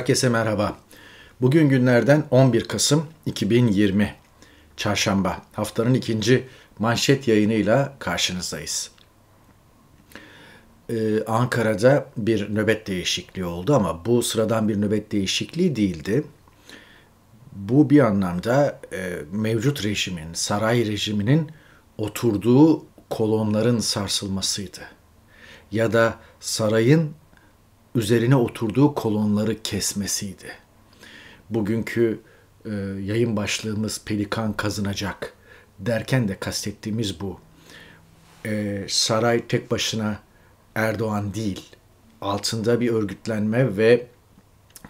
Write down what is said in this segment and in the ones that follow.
herkese merhaba. Bugün günlerden 11 Kasım 2020 Çarşamba haftanın ikinci manşet yayınıyla karşınızdayız. Ee, Ankara'da bir nöbet değişikliği oldu ama bu sıradan bir nöbet değişikliği değildi. Bu bir anlamda e, mevcut rejimin, saray rejiminin oturduğu kolonların sarsılmasıydı. Ya da sarayın üzerine oturduğu kolonları kesmesiydi. Bugünkü e, yayın başlığımız Pelikan kazınacak derken de kastettiğimiz bu. E, saray tek başına Erdoğan değil, altında bir örgütlenme ve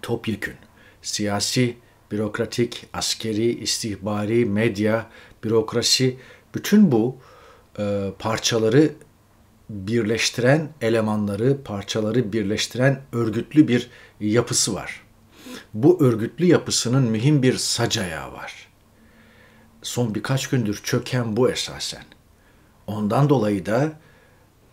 topyekün siyasi, bürokratik, askeri, istihbari, medya, bürokrasi bütün bu e, parçaları birleştiren elemanları, parçaları birleştiren örgütlü bir yapısı var. Bu örgütlü yapısının mühim bir sac var. Son birkaç gündür çöken bu esasen. Ondan dolayı da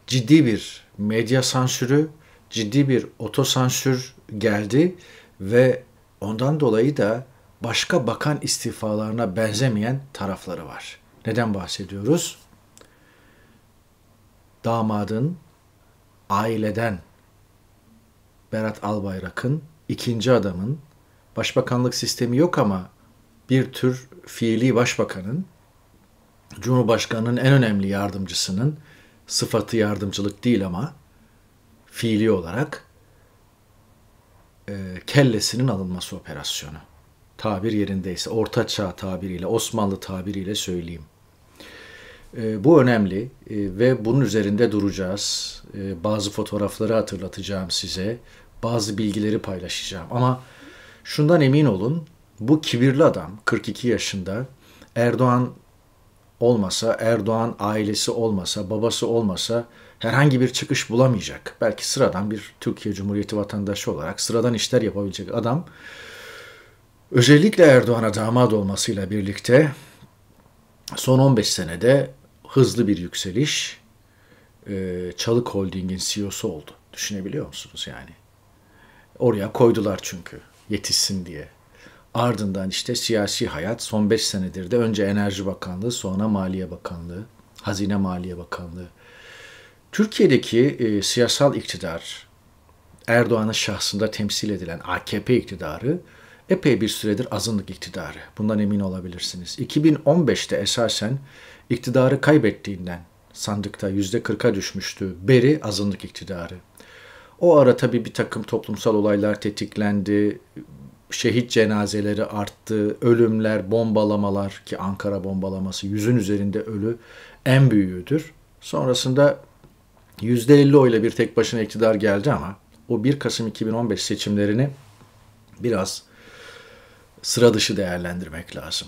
ciddi bir medya sansürü, ciddi bir otosansür geldi ve ondan dolayı da başka bakan istifalarına benzemeyen tarafları var. Neden bahsediyoruz? damadın aileden Berat Albayrak'ın ikinci adamın başbakanlık sistemi yok ama bir tür fiili başbakanın Cumhurbaşkanının en önemli yardımcısının sıfatı yardımcılık değil ama fiili olarak e, kellesinin alınması operasyonu. Tabir yerindeyse, orta çağ tabiriyle, Osmanlı tabiriyle söyleyeyim. Ee, bu önemli ee, ve bunun üzerinde duracağız. Ee, bazı fotoğrafları hatırlatacağım size, bazı bilgileri paylaşacağım. Ama şundan emin olun, bu kibirli adam 42 yaşında Erdoğan olmasa, Erdoğan ailesi olmasa, babası olmasa herhangi bir çıkış bulamayacak. Belki sıradan bir Türkiye Cumhuriyeti vatandaşı olarak sıradan işler yapabilecek adam özellikle Erdoğan'a damat olmasıyla birlikte son 15 senede hızlı bir yükseliş e, Çalık Holding'in CEO'su oldu. Düşünebiliyor musunuz yani? Oraya koydular çünkü yetişsin diye. Ardından işte siyasi hayat son 5 senedir de önce Enerji Bakanlığı sonra Maliye Bakanlığı, Hazine Maliye Bakanlığı. Türkiye'deki e, siyasal iktidar Erdoğan'ın şahsında temsil edilen AKP iktidarı epey bir süredir azınlık iktidarı. Bundan emin olabilirsiniz. 2015'te esasen iktidarı kaybettiğinden sandıkta %40'a düşmüştü. Beri azınlık iktidarı. O ara tabii bir takım toplumsal olaylar tetiklendi. Şehit cenazeleri arttı. Ölümler, bombalamalar ki Ankara bombalaması yüzün üzerinde ölü en büyüğüdür. Sonrasında %50 oyla bir tek başına iktidar geldi ama o 1 Kasım 2015 seçimlerini biraz sıra dışı değerlendirmek lazım.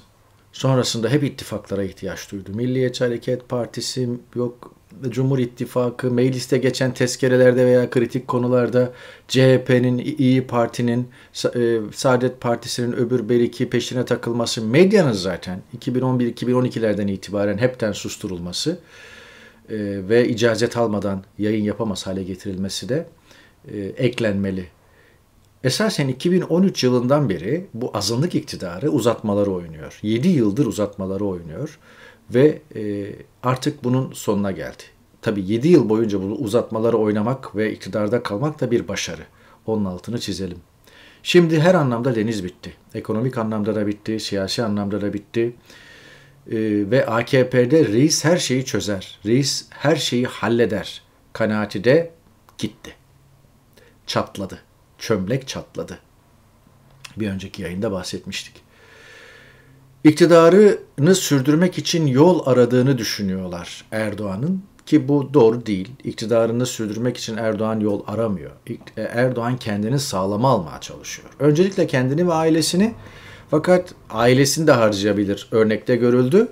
Sonrasında hep ittifaklara ihtiyaç duydu. Milliyetçi Hareket Partisi yok Cumhur İttifakı mecliste geçen tezkerelerde veya kritik konularda CHP'nin, İyi Parti'nin, e, Saadet Partisi'nin öbür beliki peşine takılması, medyanın zaten 2011-2012'lerden itibaren hepten susturulması e, ve icazet almadan yayın yapamaz hale getirilmesi de e, eklenmeli Esasen 2013 yılından beri bu azınlık iktidarı uzatmaları oynuyor. 7 yıldır uzatmaları oynuyor ve e, artık bunun sonuna geldi. Tabii 7 yıl boyunca bu uzatmaları oynamak ve iktidarda kalmak da bir başarı. Onun altını çizelim. Şimdi her anlamda deniz bitti. Ekonomik anlamda da bitti, siyasi anlamda da bitti. E, ve AKP'de reis her şeyi çözer. Reis her şeyi halleder. Kanaati de gitti. Çatladı çömlek çatladı. Bir önceki yayında bahsetmiştik. İktidarını sürdürmek için yol aradığını düşünüyorlar Erdoğan'ın ki bu doğru değil. İktidarını sürdürmek için Erdoğan yol aramıyor. E, Erdoğan kendini sağlama almaya çalışıyor. Öncelikle kendini ve ailesini fakat ailesini de harcayabilir örnekte görüldü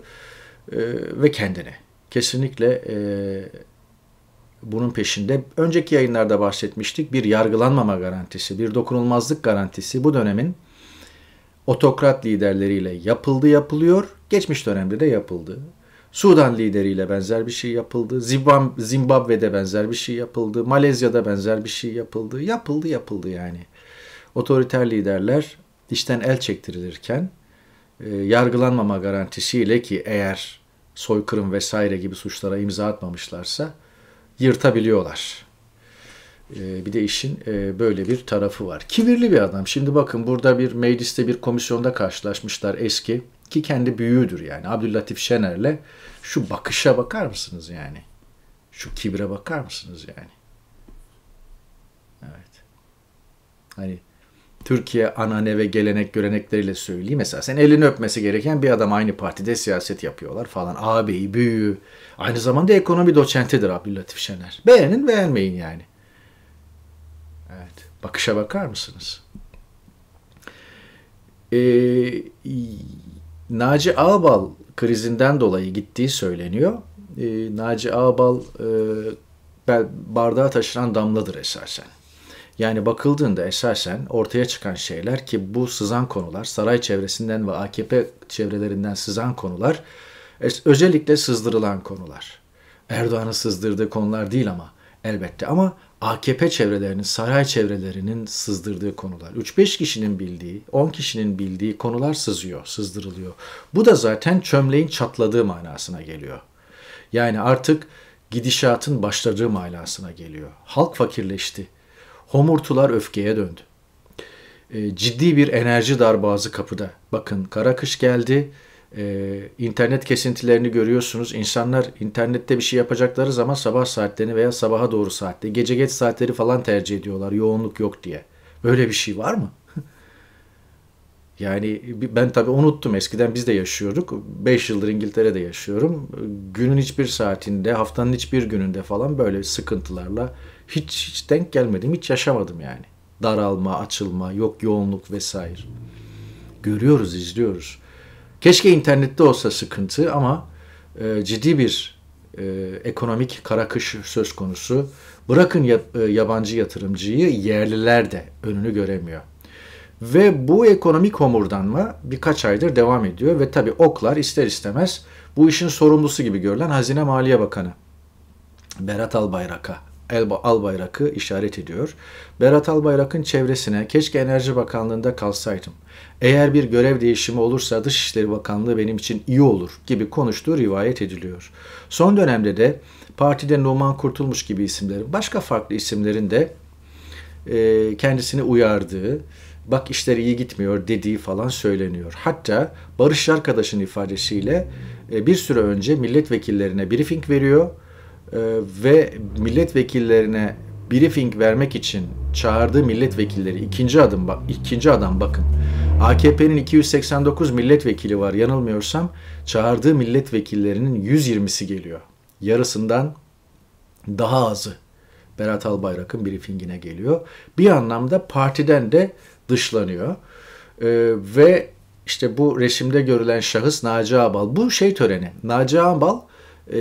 e, ve kendini. Kesinlikle e, bunun peşinde. Önceki yayınlarda bahsetmiştik. Bir yargılanmama garantisi, bir dokunulmazlık garantisi bu dönemin otokrat liderleriyle yapıldı yapılıyor. Geçmiş dönemde de yapıldı. Sudan lideriyle benzer bir şey yapıldı. Zimbab Zimbabwe'de benzer bir şey yapıldı. Malezya'da benzer bir şey yapıldı. Yapıldı yapıldı yani. Otoriter liderler işten el çektirilirken e, yargılanmama garantisiyle ki eğer soykırım vesaire gibi suçlara imza atmamışlarsa yırtabiliyorlar. Ee, bir de işin e, böyle bir tarafı var. Kibirli bir adam. Şimdi bakın burada bir mecliste bir komisyonda karşılaşmışlar eski ki kendi büyüğüdür yani. Abdüllatif Şener'le şu bakışa bakar mısınız yani? Şu kibre bakar mısınız yani? Evet. Hani Türkiye anane ve gelenek görenekleriyle söyleyeyim. Mesela sen elini öpmesi gereken bir adam aynı partide siyaset yapıyorlar falan. Ağabeyi, büyüğü. Aynı zamanda ekonomi doçentidir Abdülatif Şener. Beğenin beğenmeyin yani. Evet. Bakışa bakar mısınız? Ee, Naci Ağbal krizinden dolayı gittiği söyleniyor. Ee, Naci Ağbal e, bardağa taşıran damladır esasen. Yani bakıldığında esasen ortaya çıkan şeyler ki bu sızan konular saray çevresinden ve AKP çevrelerinden sızan konular özellikle sızdırılan konular. Erdoğan'ın sızdırdığı konular değil ama elbette ama AKP çevrelerinin, saray çevrelerinin sızdırdığı konular. 3-5 kişinin bildiği, 10 kişinin bildiği konular sızıyor, sızdırılıyor. Bu da zaten çömleğin çatladığı manasına geliyor. Yani artık gidişatın başladığı manasına geliyor. Halk fakirleşti homurtular öfkeye döndü. E, ciddi bir enerji darbazı kapıda. Bakın kara kış geldi. E, internet kesintilerini görüyorsunuz. İnsanlar internette bir şey yapacakları zaman sabah saatlerini veya sabaha doğru saatte, gece geç saatleri falan tercih ediyorlar yoğunluk yok diye. Böyle bir şey var mı? Yani e, ben tabii unuttum eskiden biz de yaşıyorduk. 5 yıldır İngiltere'de yaşıyorum. Günün hiçbir saatinde, haftanın hiçbir gününde falan böyle sıkıntılarla hiç hiç denk gelmedim, hiç yaşamadım yani. Daralma, açılma, yok yoğunluk vesaire. Görüyoruz, izliyoruz. Keşke internette olsa sıkıntı ama e, ciddi bir e, ekonomik karakış söz konusu. Bırakın ya, e, yabancı yatırımcıyı yerliler de önünü göremiyor. Ve bu ekonomik homurdanma birkaç aydır devam ediyor ve tabi oklar ister istemez bu işin sorumlusu gibi görülen Hazine Maliye Bakanı Berat Albayrak'a Albayrak'ı işaret ediyor. Berat Albayrak'ın çevresine keşke Enerji Bakanlığı'nda kalsaydım. Eğer bir görev değişimi olursa Dışişleri Bakanlığı benim için iyi olur gibi konuştuğu rivayet ediliyor. Son dönemde de partide Numan Kurtulmuş gibi isimlerin başka farklı isimlerin de kendisini uyardığı bak işler iyi gitmiyor dediği falan söyleniyor. Hatta Barış arkadaşın ifadesiyle e, bir süre önce milletvekillerine briefing veriyor e, ve milletvekillerine briefing vermek için çağırdığı milletvekilleri ikinci adım bak ikinci adam bakın. AKP'nin 289 milletvekili var yanılmıyorsam çağırdığı milletvekillerinin 120'si geliyor. Yarısından daha azı Berat Albayrak'ın briefingine geliyor. Bir anlamda partiden de dışlanıyor. E, ve işte bu resimde görülen şahıs Naci Ağbal. Bu şey töreni. Naci Ağbal e,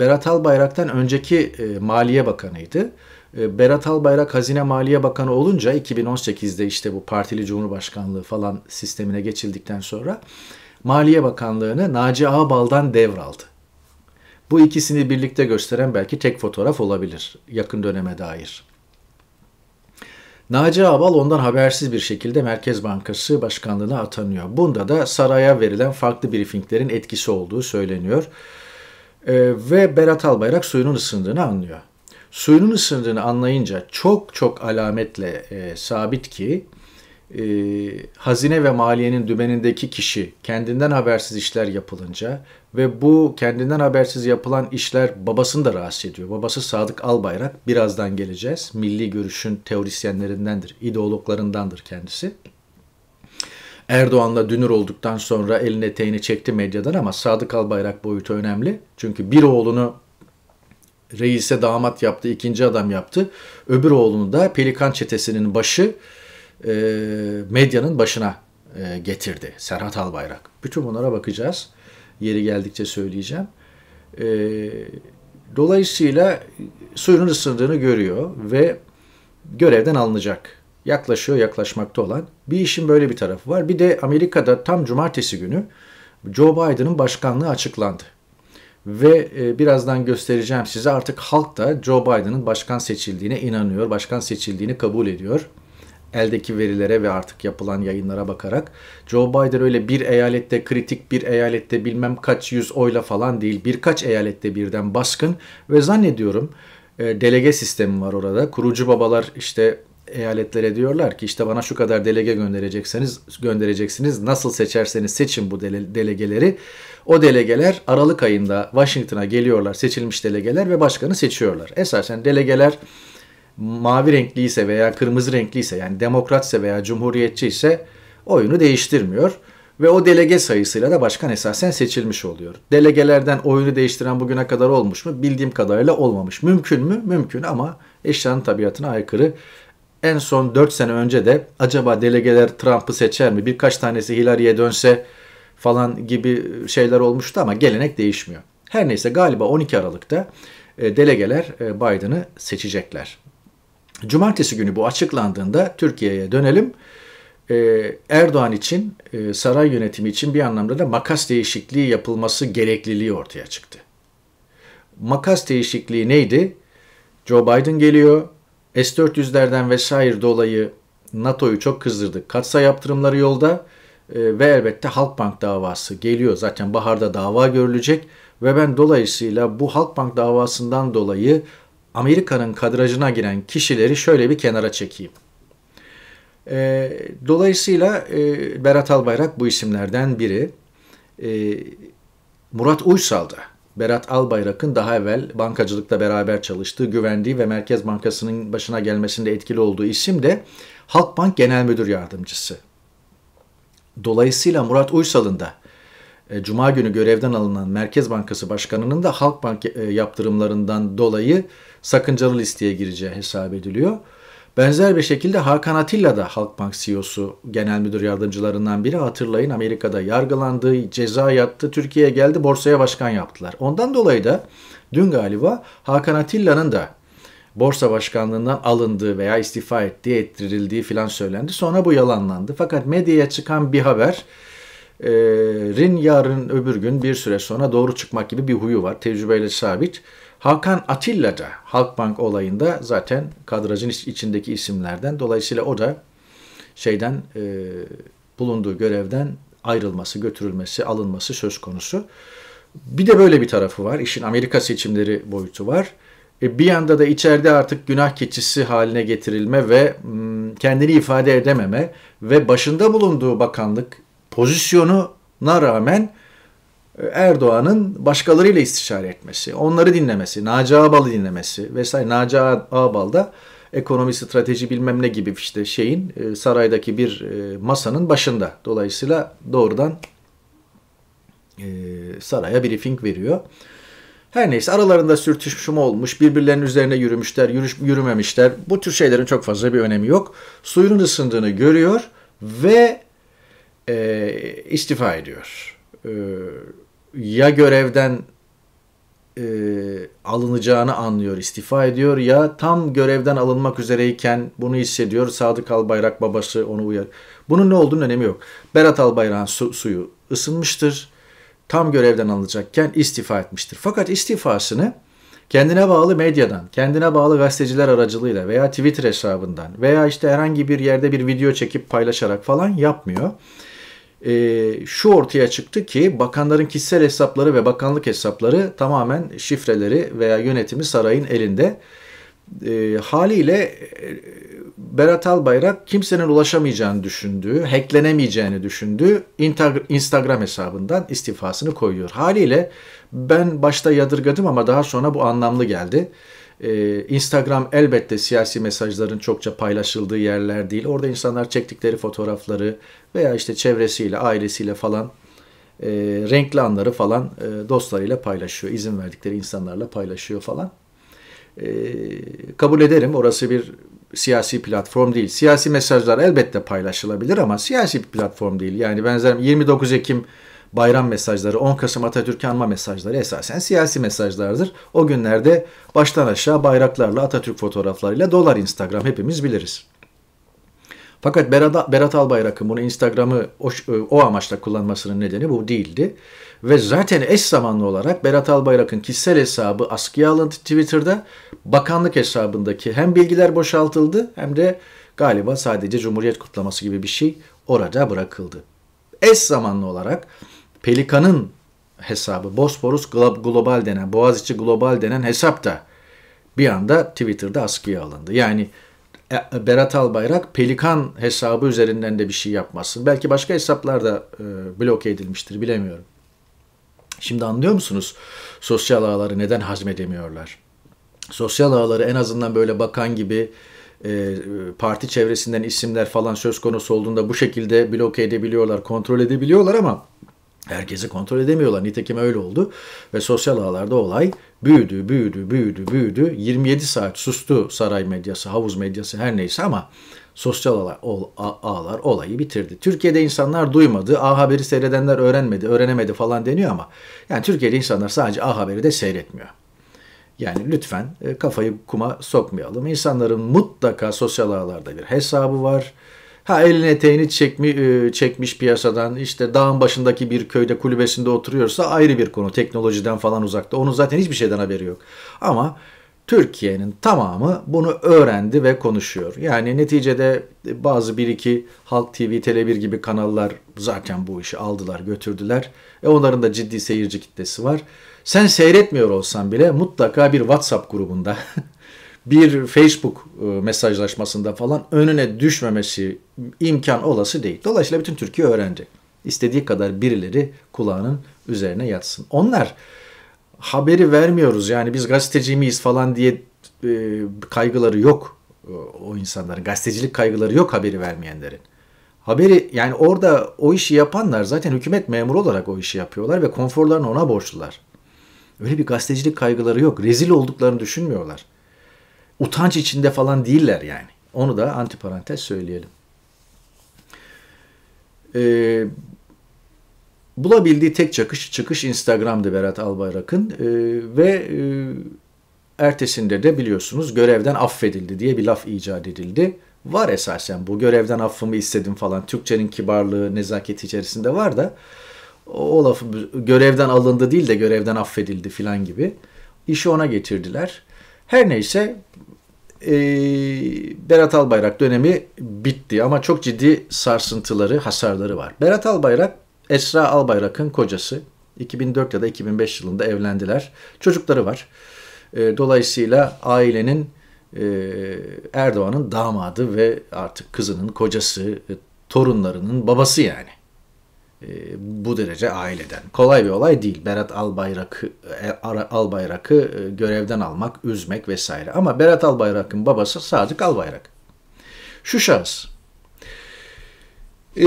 Berat Albayrak'tan önceki e, Maliye Bakanı'ydı. E, Berat Albayrak Hazine Maliye Bakanı olunca 2018'de işte bu partili cumhurbaşkanlığı falan sistemine geçildikten sonra Maliye Bakanlığı'nı Naci Ağbal'dan devraldı. Bu ikisini birlikte gösteren belki tek fotoğraf olabilir yakın döneme dair. Naci Abal ondan habersiz bir şekilde Merkez Bankası Başkanlığı'na atanıyor. Bunda da saraya verilen farklı briefinglerin etkisi olduğu söyleniyor. Ee, ve Berat Albayrak suyunun ısındığını anlıyor. Suyunun ısındığını anlayınca çok çok alametle e, sabit ki e, hazine ve maliyenin dümenindeki kişi kendinden habersiz işler yapılınca ve bu kendinden habersiz yapılan işler babasını da rahatsız ediyor. Babası Sadık Albayrak birazdan geleceğiz. Milli görüşün teorisyenlerindendir, ideologlarındandır kendisi. Erdoğan'la dünür olduktan sonra eline eteğini çekti medyadan ama Sadık Albayrak boyutu önemli. Çünkü bir oğlunu reise damat yaptı, ikinci adam yaptı. Öbür oğlunu da Pelikan çetesinin başı e, medyanın başına e, getirdi Serhat Albayrak. Bütün bunlara bakacağız. Yeri geldikçe söyleyeceğim. E, dolayısıyla suyun ısındığını görüyor ve görevden alınacak. Yaklaşıyor, yaklaşmakta olan. Bir işin böyle bir tarafı var. Bir de Amerika'da tam cumartesi günü Joe Biden'ın başkanlığı açıklandı. Ve e, birazdan göstereceğim size artık halk da Joe Biden'ın başkan seçildiğine inanıyor, başkan seçildiğini kabul ediyor eldeki verilere ve artık yapılan yayınlara bakarak Joe Biden öyle bir eyalette kritik bir eyalette bilmem kaç yüz oyla falan değil birkaç eyalette birden baskın ve zannediyorum e, delege sistemi var orada. Kurucu babalar işte eyaletlere diyorlar ki işte bana şu kadar delege gönderecekseniz göndereceksiniz nasıl seçerseniz seçin bu dele, delegeleri. O delegeler Aralık ayında Washington'a geliyorlar seçilmiş delegeler ve başkanı seçiyorlar. Esasen delegeler mavi renkliyse veya kırmızı renkliyse yani demokratse veya cumhuriyetçi ise oyunu değiştirmiyor ve o delege sayısıyla da başkan esasen seçilmiş oluyor. Delegelerden oyunu değiştiren bugüne kadar olmuş mu? Bildiğim kadarıyla olmamış. Mümkün mü? Mümkün ama eşyanın tabiatına aykırı. En son 4 sene önce de acaba delegeler Trump'ı seçer mi? Birkaç tanesi Hillary'e dönse falan gibi şeyler olmuştu ama gelenek değişmiyor. Her neyse galiba 12 Aralık'ta e, delegeler e, Biden'ı seçecekler. Cumartesi günü bu açıklandığında Türkiye'ye dönelim. Ee, Erdoğan için, e, saray yönetimi için bir anlamda da makas değişikliği yapılması gerekliliği ortaya çıktı. Makas değişikliği neydi? Joe Biden geliyor. S-400'lerden vesaire dolayı NATO'yu çok kızdırdık. Katsa yaptırımları yolda e, ve elbette Halkbank davası geliyor. Zaten baharda dava görülecek ve ben dolayısıyla bu Halkbank davasından dolayı Amerika'nın kadrajına giren kişileri şöyle bir kenara çekeyim. E, dolayısıyla e, Berat Albayrak bu isimlerden biri. E, Murat Uysal da Berat Albayrak'ın daha evvel bankacılıkta beraber çalıştığı, güvendiği ve Merkez Bankası'nın başına gelmesinde etkili olduğu isim de Halkbank Genel Müdür Yardımcısı. Dolayısıyla Murat Uysal'ın da e, Cuma günü görevden alınan Merkez Bankası Başkanı'nın da Halkbank e, yaptırımlarından dolayı sakıncalı listeye gireceği hesap ediliyor. Benzer bir şekilde Hakan Atilla da Halkbank CEO'su genel müdür yardımcılarından biri hatırlayın Amerika'da yargılandı, ceza yattı, Türkiye'ye geldi borsaya başkan yaptılar. Ondan dolayı da dün galiba Hakan Atilla'nın da borsa başkanlığından alındığı veya istifa ettiği, ettirildiği filan söylendi. Sonra bu yalanlandı. Fakat medyaya çıkan bir haber e, rin yarın öbür gün bir süre sonra doğru çıkmak gibi bir huyu var. Tecrübeyle sabit. Hakan Atilla da Halkbank olayında zaten kadrajın içindeki isimlerden dolayısıyla o da şeyden e, bulunduğu görevden ayrılması, götürülmesi, alınması söz konusu. Bir de böyle bir tarafı var. İşin Amerika seçimleri boyutu var. E, bir yanda da içeride artık günah keçisi haline getirilme ve m, hmm, kendini ifade edememe ve başında bulunduğu bakanlık pozisyonuna rağmen Erdoğan'ın başkalarıyla istişare etmesi, onları dinlemesi, Naci Ağbal'ı dinlemesi vesaire. Naci Ağbal da ekonomi, strateji bilmem ne gibi işte şeyin e, saraydaki bir e, masanın başında. Dolayısıyla doğrudan e, saraya briefing veriyor. Her neyse aralarında sürtüşme olmuş, birbirlerinin üzerine yürümüşler, yürüş, yürümemişler. Bu tür şeylerin çok fazla bir önemi yok. Suyun ısındığını görüyor ve e, istifa ediyor. E, ya görevden e, alınacağını anlıyor, istifa ediyor ya tam görevden alınmak üzereyken bunu hissediyor. Sadık Albayrak babası onu uyar. Bunun ne olduğunun önemi yok. Berat Albayrak'ın su, suyu ısınmıştır. Tam görevden alınacakken istifa etmiştir. Fakat istifasını kendine bağlı medyadan, kendine bağlı gazeteciler aracılığıyla veya Twitter hesabından veya işte herhangi bir yerde bir video çekip paylaşarak falan yapmıyor e, şu ortaya çıktı ki bakanların kişisel hesapları ve bakanlık hesapları tamamen şifreleri veya yönetimi sarayın elinde. E, haliyle e, Berat Albayrak kimsenin ulaşamayacağını düşündüğü, hacklenemeyeceğini düşündüğü Instagram hesabından istifasını koyuyor. Haliyle ben başta yadırgadım ama daha sonra bu anlamlı geldi. Ee, Instagram elbette siyasi mesajların çokça paylaşıldığı yerler değil. Orada insanlar çektikleri fotoğrafları veya işte çevresiyle, ailesiyle falan e, renkli anları falan e, dostlarıyla paylaşıyor. İzin verdikleri insanlarla paylaşıyor falan. E, kabul ederim orası bir siyasi platform değil. Siyasi mesajlar elbette paylaşılabilir ama siyasi bir platform değil. Yani benzer 29 Ekim bayram mesajları, 10 Kasım Atatürk anma mesajları esasen siyasi mesajlardır. O günlerde baştan aşağı bayraklarla, Atatürk fotoğraflarıyla dolar Instagram hepimiz biliriz. Fakat Berat, Berat Albayrak'ın bunu Instagram'ı o, e, o amaçla kullanmasının nedeni bu değildi. Ve zaten eş zamanlı olarak Berat Albayrak'ın kişisel hesabı askıya alındı Twitter'da. Bakanlık hesabındaki hem bilgiler boşaltıldı hem de galiba sadece Cumhuriyet kutlaması gibi bir şey orada bırakıldı. Eş zamanlı olarak Pelikan'ın hesabı Bosporus Global denen, Boğaziçi Global denen hesap da bir anda Twitter'da askıya alındı. Yani e, e, Berat Albayrak Pelikan hesabı üzerinden de bir şey yapmasın. Belki başka hesaplar da e, bloke edilmiştir bilemiyorum. Şimdi anlıyor musunuz sosyal ağları neden hazmedemiyorlar? Sosyal ağları en azından böyle bakan gibi parti çevresinden isimler falan söz konusu olduğunda bu şekilde bloke edebiliyorlar, kontrol edebiliyorlar ama Herkesi kontrol edemiyorlar. Nitekim öyle oldu. Ve sosyal ağlarda olay büyüdü, büyüdü, büyüdü, büyüdü. 27 saat sustu saray medyası, havuz medyası her neyse ama sosyal ağlar, ağlar olayı bitirdi. Türkiye'de insanlar duymadı, A Haber'i seyredenler öğrenmedi, öğrenemedi falan deniyor ama yani Türkiye'de insanlar sadece A Haber'i de seyretmiyor. Yani lütfen e, kafayı kuma sokmayalım. İnsanların mutlaka sosyal ağlarda bir hesabı var Ha eline eteğini çekmi, e, çekmiş piyasadan işte dağın başındaki bir köyde kulübesinde oturuyorsa ayrı bir konu. Teknolojiden falan uzakta. Onun zaten hiçbir şeyden haberi yok. Ama Türkiye'nin tamamı bunu öğrendi ve konuşuyor. Yani neticede e, bazı bir iki Halk TV, Tele1 gibi kanallar zaten bu işi aldılar, götürdüler. E onların da ciddi seyirci kitlesi var. Sen seyretmiyor olsan bile mutlaka bir WhatsApp grubunda bir Facebook e, mesajlaşmasında falan önüne düşmemesi imkan olası değil. Dolayısıyla bütün Türkiye öğrenci. İstediği kadar birileri kulağının üzerine yatsın. Onlar haberi vermiyoruz yani biz gazeteci miyiz falan diye e, kaygıları yok e, o insanların. Gazetecilik kaygıları yok haberi vermeyenlerin. Haberi yani orada o işi yapanlar zaten hükümet memuru olarak o işi yapıyorlar ve konforlarını ona borçlular. Öyle bir gazetecilik kaygıları yok. Rezil olduklarını düşünmüyorlar utanç içinde falan değiller yani. Onu da antiparantez söyleyelim. Ee, bulabildiği tek çıkış, çıkış Instagram'dı Berat Albayrak'ın ee, ve e, ertesinde de biliyorsunuz görevden affedildi diye bir laf icat edildi. Var esasen bu görevden affımı istedim falan Türkçenin kibarlığı nezaket içerisinde var da o lafı görevden alındı değil de görevden affedildi filan gibi işi ona getirdiler. Her neyse e, Berat Albayrak dönemi bitti ama çok ciddi sarsıntıları, hasarları var. Berat Albayrak, Esra Albayrak'ın kocası. 2004 ya da 2005 yılında evlendiler. Çocukları var. E, dolayısıyla ailenin e, Erdoğan'ın damadı ve artık kızının kocası, e, torunlarının babası yani. Ee, bu derece aileden. Kolay bir olay değil. Berat Albayrak'ı e, Albayrak'ı e, görevden almak, üzmek vesaire. Ama Berat Albayrak'ın babası Sadık Albayrak. Şu şahıs e,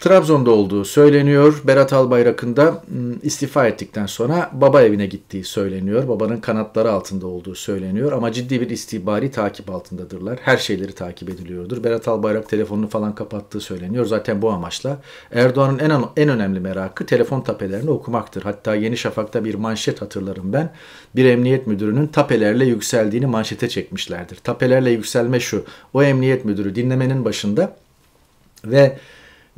Trabzon'da olduğu söyleniyor. Berat Albayrak'ın da hmm, istifa ettikten sonra baba evine gittiği söyleniyor. Babanın kanatları altında olduğu söyleniyor. Ama ciddi bir istihbari takip altındadırlar. Her şeyleri takip ediliyordur. Berat Albayrak telefonunu falan kapattığı söyleniyor. Zaten bu amaçla Erdoğan'ın en, en önemli merakı telefon tapelerini okumaktır. Hatta Yeni Şafak'ta bir manşet hatırlarım ben. Bir emniyet müdürünün tapelerle yükseldiğini manşete çekmişlerdir. Tapelerle yükselme şu. O emniyet müdürü dinlemenin başında ve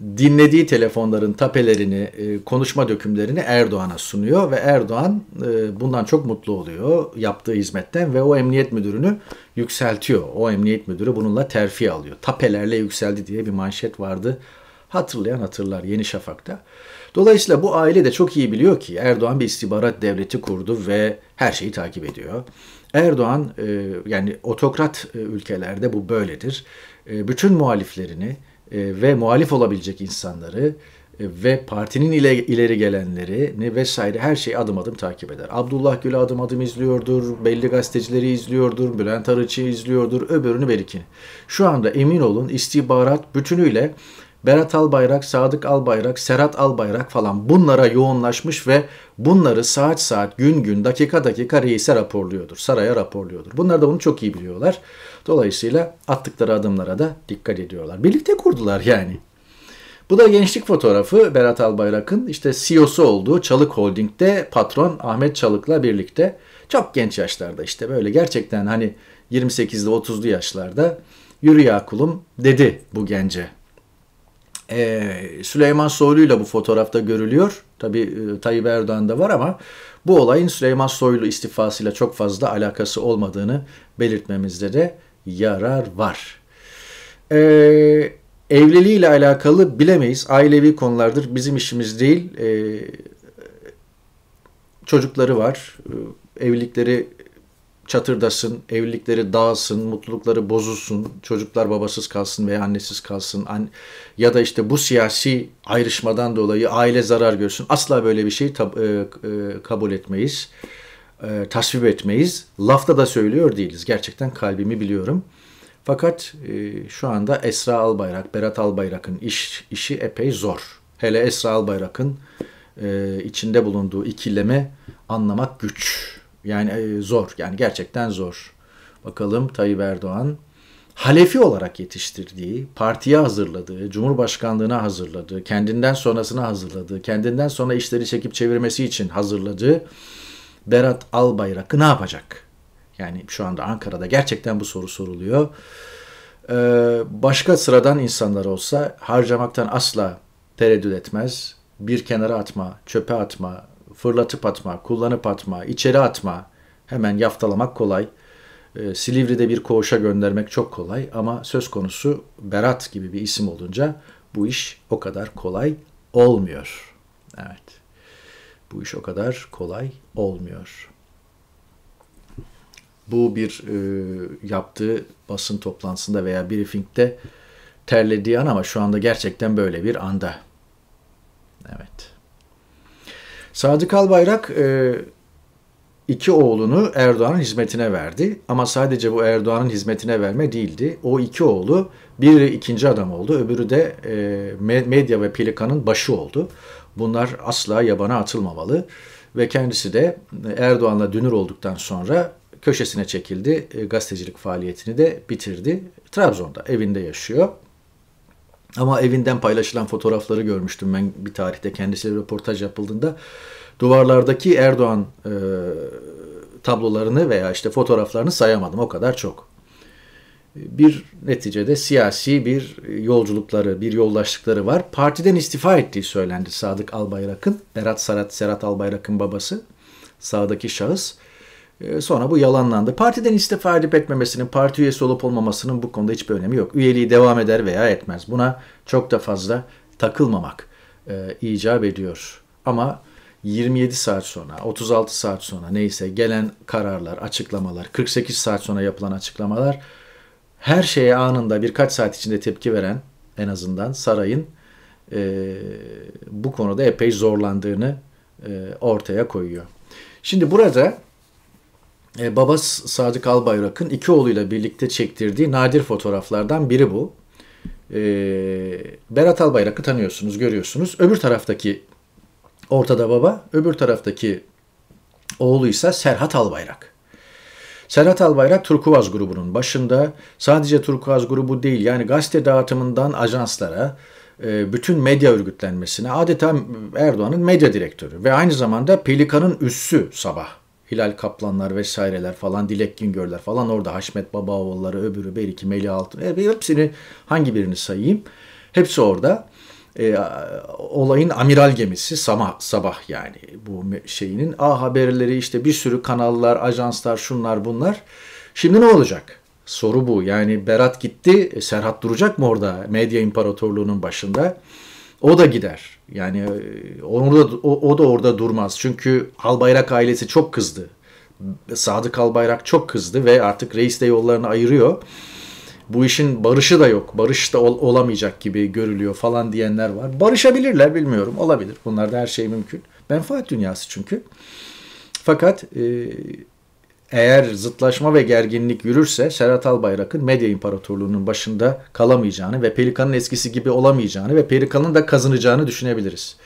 dinlediği telefonların tapelerini, e, konuşma dökümlerini Erdoğan'a sunuyor ve Erdoğan e, bundan çok mutlu oluyor yaptığı hizmetten ve o emniyet müdürünü yükseltiyor. O emniyet müdürü bununla terfi alıyor. Tapelerle yükseldi diye bir manşet vardı. Hatırlayan hatırlar Yeni Şafak'ta. Dolayısıyla bu aile de çok iyi biliyor ki Erdoğan bir istihbarat devleti kurdu ve her şeyi takip ediyor. Erdoğan e, yani otokrat ülkelerde bu böyledir. Bütün muhaliflerini, e, ve muhalif olabilecek insanları e, ve partinin ileri gelenleri vesaire her şeyi adım adım takip eder. Abdullah Gül'ü adım adım izliyordur, belli gazetecileri izliyordur, Bülent Arıçı'yı izliyordur, öbürünü belki. Şu anda emin olun istihbarat bütünüyle Berat Albayrak, Sadık Albayrak, Serhat Albayrak falan bunlara yoğunlaşmış ve bunları saat saat, gün gün, dakika dakika reise raporluyordur, saraya raporluyordur. Bunlar da bunu çok iyi biliyorlar. Dolayısıyla attıkları adımlara da dikkat ediyorlar. Birlikte kurdular yani. Bu da gençlik fotoğrafı Berat Albayrak'ın işte CEO'su olduğu Çalık Holding'de patron Ahmet Çalık'la birlikte çok genç yaşlarda işte böyle gerçekten hani 28'li 30'lu yaşlarda yürü ya kulum dedi bu gence. Ee, Süleyman Soylu'yla bu fotoğrafta görülüyor. Tabi e, Tayyip Erdoğan da var ama bu olayın Süleyman Soylu istifasıyla çok fazla alakası olmadığını belirtmemizde de yarar var. Ee, ile alakalı bilemeyiz. Ailevi konulardır. Bizim işimiz değil. Ee, çocukları var. Ee, evlilikleri çatırdasın, evlilikleri dağılsın, mutlulukları bozulsun, çocuklar babasız kalsın veya annesiz kalsın ya da işte bu siyasi ayrışmadan dolayı aile zarar görsün. Asla böyle bir şey e, e, kabul etmeyiz e, tasvip etmeyiz. Lafta da söylüyor değiliz. Gerçekten kalbimi biliyorum. Fakat e, şu anda Esra Albayrak, Berat Albayrak'ın iş, işi epey zor. Hele Esra Albayrak'ın e, içinde bulunduğu ikileme anlamak güç. Yani e, zor. Yani gerçekten zor. Bakalım Tayyip Erdoğan Halefi olarak yetiştirdiği, partiye hazırladığı, Cumhurbaşkanlığına hazırladığı, kendinden sonrasına hazırladığı, kendinden sonra işleri çekip çevirmesi için hazırladığı Berat Albayrak'ı ne yapacak? Yani şu anda Ankara'da gerçekten bu soru soruluyor. Ee, başka sıradan insanlar olsa harcamaktan asla tereddüt etmez. Bir kenara atma, çöpe atma, fırlatıp atma, kullanıp atma, içeri atma. Hemen yaftalamak kolay. Ee, Silivri'de bir koğuşa göndermek çok kolay ama söz konusu Berat gibi bir isim olunca bu iş o kadar kolay olmuyor. Evet bu iş o kadar kolay olmuyor. Bu bir e, yaptığı basın toplantısında veya briefingde terlediği an ama şu anda gerçekten böyle bir anda. Evet. Sadık Albayrak e, iki oğlunu Erdoğan'ın hizmetine verdi. Ama sadece bu Erdoğan'ın hizmetine verme değildi. O iki oğlu biri ikinci adam oldu, öbürü de e, medya ve Pelikan'ın başı oldu. Bunlar asla yabana atılmamalı ve kendisi de e, Erdoğan'la dünür olduktan sonra köşesine çekildi. E, gazetecilik faaliyetini de bitirdi. Trabzon'da evinde yaşıyor. Ama evinden paylaşılan fotoğrafları görmüştüm ben bir tarihte kendisiyle röportaj yapıldığında. Duvarlardaki Erdoğan e, tablolarını veya işte fotoğraflarını sayamadım. O kadar çok bir neticede siyasi bir yolculukları, bir yoldaşlıkları var. Partiden istifa ettiği söylendi Sadık Albayrak'ın, Berat Sarat, Serat Albayrak'ın babası, sağdaki şahıs. Ee, sonra bu yalanlandı. Partiden istifa edip etmemesinin, parti üyesi olup olmamasının bu konuda hiçbir önemi yok. Üyeliği devam eder veya etmez. Buna çok da fazla takılmamak e, icap ediyor. Ama 27 saat sonra, 36 saat sonra neyse gelen kararlar, açıklamalar, 48 saat sonra yapılan açıklamalar her şeye anında birkaç saat içinde tepki veren en azından sarayın e, bu konuda epey zorlandığını e, ortaya koyuyor. Şimdi burada e, babası Sadık Albayrak'ın iki oğluyla birlikte çektirdiği nadir fotoğraflardan biri bu. E, Berat Albayrak'ı tanıyorsunuz, görüyorsunuz. Öbür taraftaki ortada baba, öbür taraftaki oğlu ise Serhat Albayrak. Serhat Albayrak Turkuaz grubunun başında sadece Turkuaz grubu değil yani gazete dağıtımından ajanslara e, bütün medya örgütlenmesine adeta Erdoğan'ın medya direktörü ve aynı zamanda Pelikan'ın üssü Sabah. Hilal Kaplanlar vesaireler falan, Dilek Güngörler falan orada Haşmet Babaoğulları, öbürü Beriki, Melih Altın. E, hepsini hangi birini sayayım? Hepsi orada e, olayın amiral gemisi sabah, sabah yani bu şeyinin A haberleri işte bir sürü kanallar, ajanslar, şunlar bunlar. Şimdi ne olacak? Soru bu. Yani Berat gitti, e, Serhat duracak mı orada medya imparatorluğunun başında? O da gider. Yani e, orada o, o da orada durmaz. Çünkü Albayrak ailesi çok kızdı. Sadık Albayrak çok kızdı ve artık reis de yollarını ayırıyor bu işin barışı da yok. Barış da ol, olamayacak gibi görülüyor falan diyenler var. Barışabilirler bilmiyorum. Olabilir. Bunlar da her şey mümkün. Menfaat dünyası çünkü. Fakat e, eğer zıtlaşma ve gerginlik yürürse Serhat Albayrak'ın medya imparatorluğunun başında kalamayacağını ve Pelikan'ın eskisi gibi olamayacağını ve Pelikan'ın da kazanacağını düşünebiliriz.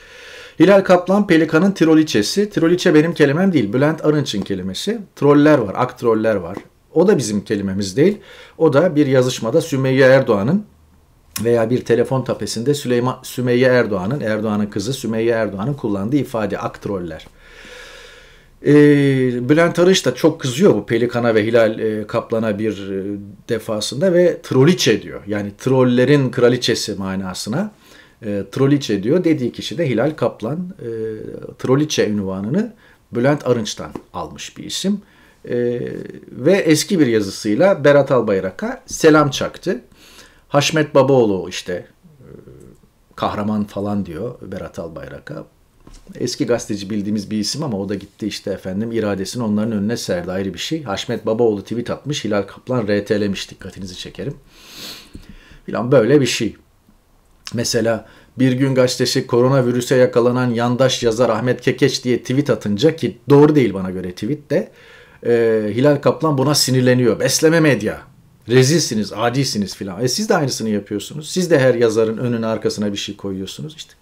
Hilal Kaplan Pelikan'ın Tiroliçesi. Tiroliçe benim kelimem değil. Bülent Arınç'ın kelimesi. Troller var, ak troller var. O da bizim kelimemiz değil. O da bir yazışmada Sümeyye Erdoğan'ın veya bir telefon tapesinde Süleyman, Sümeyye Erdoğan'ın, Erdoğan'ın kızı Sümeyye Erdoğan'ın kullandığı ifade aktroller. E, ee, Bülent Arış da çok kızıyor bu Pelikan'a ve Hilal e, Kaplan'a bir e, defasında ve troliçe diyor. Yani trollerin kraliçesi manasına e, troliçe diyor. Dediği kişi de Hilal Kaplan e, troliçe ünvanını Bülent Arınç'tan almış bir isim e, ve eski bir yazısıyla Berat Albayrak'a selam çaktı. Haşmet Babaoğlu işte e, kahraman falan diyor Berat Albayrak'a. Eski gazeteci bildiğimiz bir isim ama o da gitti işte efendim iradesini onların önüne serdi ayrı bir şey. Haşmet Babaoğlu tweet atmış Hilal Kaplan RT'lemiş dikkatinizi çekerim. Filan böyle bir şey. Mesela bir gün gazetesi koronavirüse yakalanan yandaş yazar Ahmet Kekeç diye tweet atınca ki doğru değil bana göre tweet de e, Hilal Kaplan buna sinirleniyor. Besleme medya. Rezilsiniz, adisiniz filan. E siz de aynısını yapıyorsunuz. Siz de her yazarın önüne arkasına bir şey koyuyorsunuz. işte.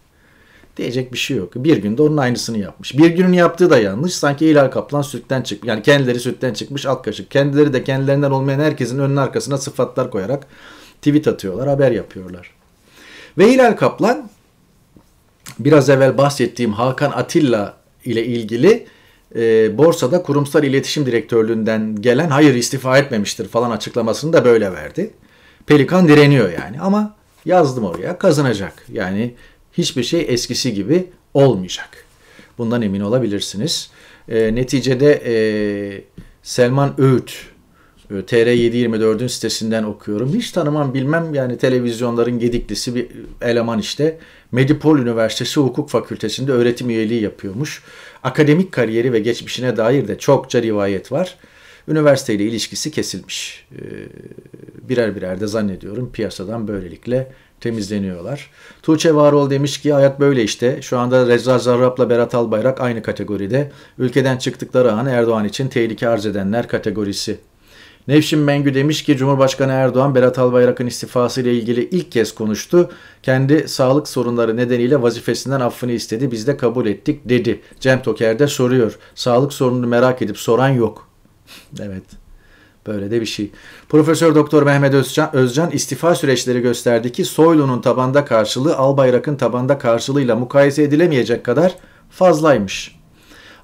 diyecek bir şey yok. Bir günde onun aynısını yapmış. Bir günün yaptığı da yanlış. Sanki Hilal Kaplan sütten çıkmış. Yani kendileri sütten çıkmış alt kaşık. Kendileri de kendilerinden olmayan herkesin önünün arkasına sıfatlar koyarak tweet atıyorlar, haber yapıyorlar. Ve Hilal Kaplan biraz evvel bahsettiğim Hakan Atilla ile ilgili e, borsada kurumsal iletişim direktörlüğünden gelen hayır istifa etmemiştir falan açıklamasını da böyle verdi. Pelikan direniyor yani ama yazdım oraya kazanacak. Yani hiçbir şey eskisi gibi olmayacak. Bundan emin olabilirsiniz. E, neticede e, Selman Öğüt e, TR724'ün sitesinden okuyorum. Hiç tanımam bilmem yani televizyonların gediklisi bir eleman işte. Medipol Üniversitesi Hukuk Fakültesinde öğretim üyeliği yapıyormuş. Akademik kariyeri ve geçmişine dair de çokça rivayet var. Üniversiteyle ilişkisi kesilmiş. Ee, birer birer de zannediyorum piyasadan böylelikle temizleniyorlar. Tuğçe Varol demiş ki hayat böyle işte. Şu anda Reza Zarrab'la Berat Albayrak aynı kategoride. Ülkeden çıktıkları an Erdoğan için tehlike arz edenler kategorisi Nevşin Mengü demiş ki Cumhurbaşkanı Erdoğan Berat Albayrak'ın istifası ile ilgili ilk kez konuştu. Kendi sağlık sorunları nedeniyle vazifesinden affını istedi. Biz de kabul ettik dedi. Cem Toker de soruyor. Sağlık sorununu merak edip soran yok. evet. Böyle de bir şey. Profesör Doktor Mehmet Özcan, Özcan istifa süreçleri gösterdi ki Soylu'nun tabanda karşılığı Albayrak'ın tabanda karşılığıyla mukayese edilemeyecek kadar fazlaymış.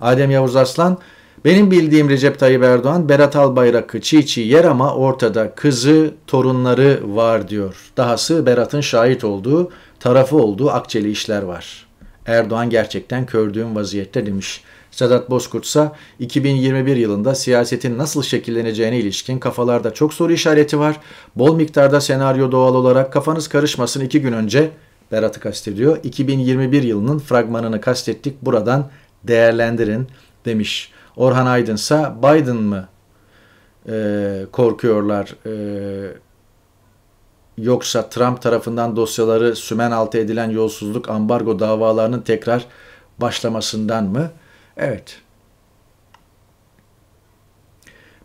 Adem Yavuz Arslan benim bildiğim Recep Tayyip Erdoğan Berat Albayrak'ı çiğ çiğ yer ama ortada kızı, torunları var diyor. Dahası Berat'ın şahit olduğu, tarafı olduğu akçeli işler var. Erdoğan gerçekten kördüğüm vaziyette demiş. Sedat Bozkurt ise 2021 yılında siyasetin nasıl şekilleneceğine ilişkin kafalarda çok soru işareti var. Bol miktarda senaryo doğal olarak kafanız karışmasın iki gün önce Berat'ı kastediyor. 2021 yılının fragmanını kastettik buradan değerlendirin demiş. Orhan Aydınsa Biden mı e, korkuyorlar e, yoksa Trump tarafından dosyaları sümen altı edilen yolsuzluk ambargo davalarının tekrar başlamasından mı? Evet.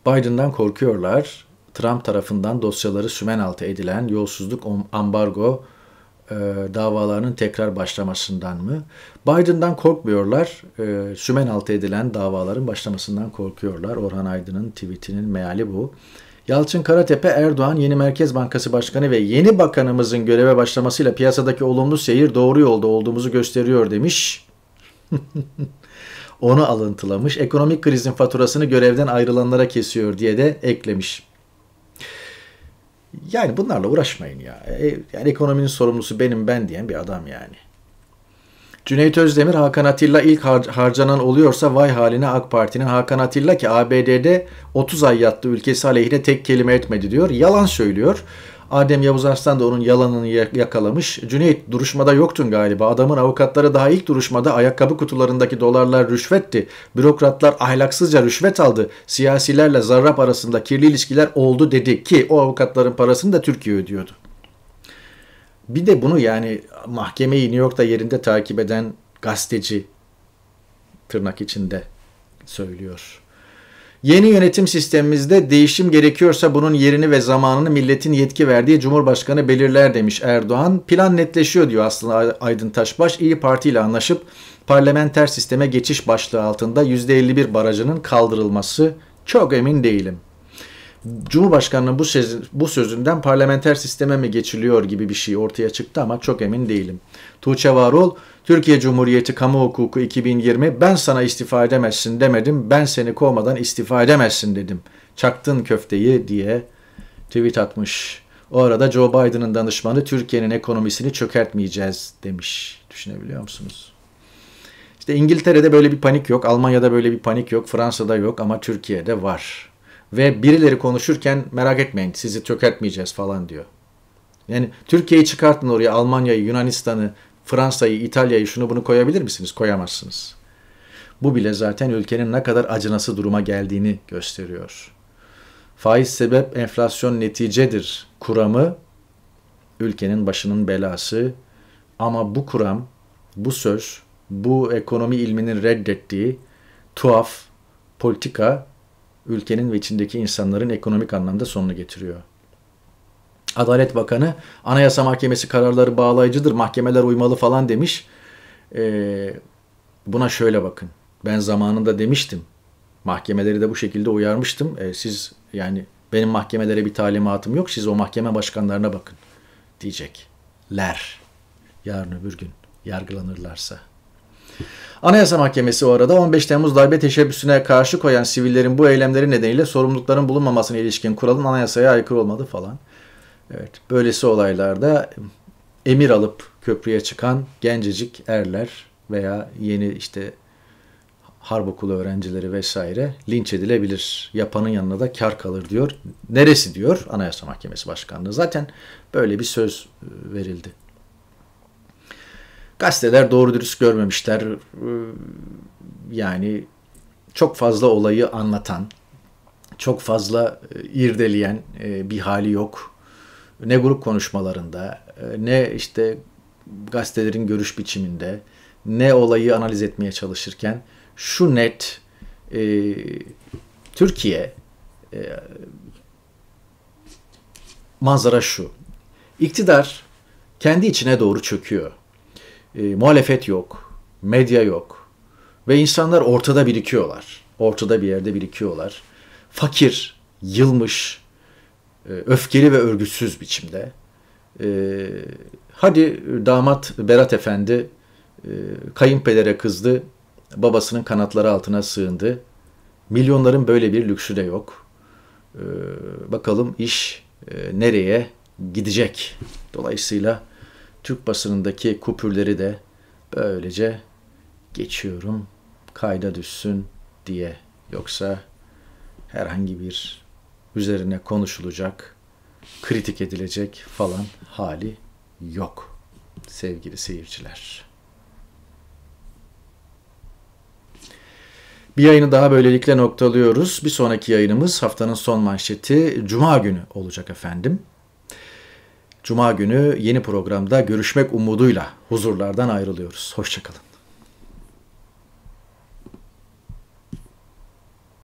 Biden'dan korkuyorlar. Trump tarafından dosyaları sümen altı edilen yolsuzluk ambargo e, davalarının tekrar başlamasından mı? Biden'dan korkmuyorlar. E, sümen altı edilen davaların başlamasından korkuyorlar. Orhan Aydın'ın tweetinin meali bu. Yalçın Karatepe Erdoğan yeni Merkez Bankası Başkanı ve yeni bakanımızın göreve başlamasıyla piyasadaki olumlu seyir doğru yolda olduğumuzu gösteriyor demiş. Onu alıntılamış. Ekonomik krizin faturasını görevden ayrılanlara kesiyor diye de eklemiş. Yani bunlarla uğraşmayın ya. E, yani ekonominin sorumlusu benim ben diyen bir adam yani. Cüneyt Özdemir, Hakan Atilla ilk har- harcanan oluyorsa vay haline AK Parti'nin Hakan Atilla ki ABD'de 30 ay yattı ülkesi aleyhine tek kelime etmedi diyor. Yalan söylüyor. Adem Yavuz Arslan da onun yalanını yakalamış. Cüneyt duruşmada yoktun galiba. Adamın avukatları daha ilk duruşmada ayakkabı kutularındaki dolarlar rüşvetti. Bürokratlar ahlaksızca rüşvet aldı. Siyasilerle zarrab arasında kirli ilişkiler oldu dedi ki o avukatların parasını da Türkiye ödüyordu. Bir de bunu yani mahkemeyi New York'ta yerinde takip eden gazeteci tırnak içinde söylüyor. Yeni yönetim sistemimizde değişim gerekiyorsa bunun yerini ve zamanını milletin yetki verdiği Cumhurbaşkanı belirler demiş Erdoğan. Plan netleşiyor diyor aslında Aydın Taşbaş. İyi Parti ile anlaşıp parlamenter sisteme geçiş başlığı altında %51 barajının kaldırılması çok emin değilim. Cumhurbaşkanı'nın bu, söz, bu sözünden parlamenter sisteme mi geçiliyor gibi bir şey ortaya çıktı ama çok emin değilim. Tuğçe Varol, Türkiye Cumhuriyeti Kamu Hukuku 2020 ben sana istifa edemezsin demedim, ben seni kovmadan istifa edemezsin dedim. Çaktın köfteyi diye tweet atmış. O arada Joe Biden'ın danışmanı Türkiye'nin ekonomisini çökertmeyeceğiz demiş. Düşünebiliyor musunuz? İşte İngiltere'de böyle bir panik yok, Almanya'da böyle bir panik yok, Fransa'da yok ama Türkiye'de var ve birileri konuşurken merak etmeyin sizi tökertmeyeceğiz falan diyor. Yani Türkiye'yi çıkartın oraya Almanya'yı, Yunanistan'ı, Fransa'yı, İtalya'yı şunu bunu koyabilir misiniz? Koyamazsınız. Bu bile zaten ülkenin ne kadar acınası duruma geldiğini gösteriyor. Faiz sebep, enflasyon neticedir kuramı ülkenin başının belası ama bu kuram, bu söz, bu ekonomi ilminin reddettiği tuhaf politika ülkenin ve içindeki insanların ekonomik anlamda sonunu getiriyor. Adalet Bakanı Anayasa Mahkemesi kararları bağlayıcıdır, mahkemeler uymalı falan demiş. Ee, buna şöyle bakın. Ben zamanında demiştim. Mahkemeleri de bu şekilde uyarmıştım. Ee, siz yani benim mahkemelere bir talimatım yok. Siz o mahkeme başkanlarına bakın diyecekler. Yarın öbür gün yargılanırlarsa. Anayasa Mahkemesi o arada 15 Temmuz darbe teşebbüsüne karşı koyan sivillerin bu eylemleri nedeniyle sorumlulukların bulunmamasına ilişkin kuralın anayasaya aykırı olmadı falan. Evet, böylesi olaylarda emir alıp köprüye çıkan gencecik erler veya yeni işte harp okulu öğrencileri vesaire linç edilebilir. Yapanın yanına da kar kalır diyor. Neresi diyor Anayasa Mahkemesi Başkanlığı. Zaten böyle bir söz verildi. Gazeteler doğru dürüst görmemişler. Ee, yani çok fazla olayı anlatan, çok fazla e, irdeleyen e, bir hali yok. Ne grup konuşmalarında, e, ne işte gazetelerin görüş biçiminde, ne olayı analiz etmeye çalışırken şu net e, Türkiye e, manzara şu. İktidar kendi içine doğru çöküyor e, muhalefet yok, medya yok ve insanlar ortada birikiyorlar. Ortada bir yerde birikiyorlar. Fakir, yılmış, e, öfkeli ve örgütsüz biçimde. E, hadi damat Berat Efendi e, kayınpedere kızdı, babasının kanatları altına sığındı. Milyonların böyle bir lüksü de yok. E, bakalım iş e, nereye gidecek? Dolayısıyla Türk basınındaki kupürleri de böylece geçiyorum kayda düşsün diye. Yoksa herhangi bir üzerine konuşulacak, kritik edilecek falan hali yok sevgili seyirciler. Bir yayını daha böylelikle noktalıyoruz. Bir sonraki yayınımız haftanın son manşeti Cuma günü olacak efendim. Cuma günü yeni programda görüşmek umuduyla huzurlardan ayrılıyoruz. Hoşçakalın.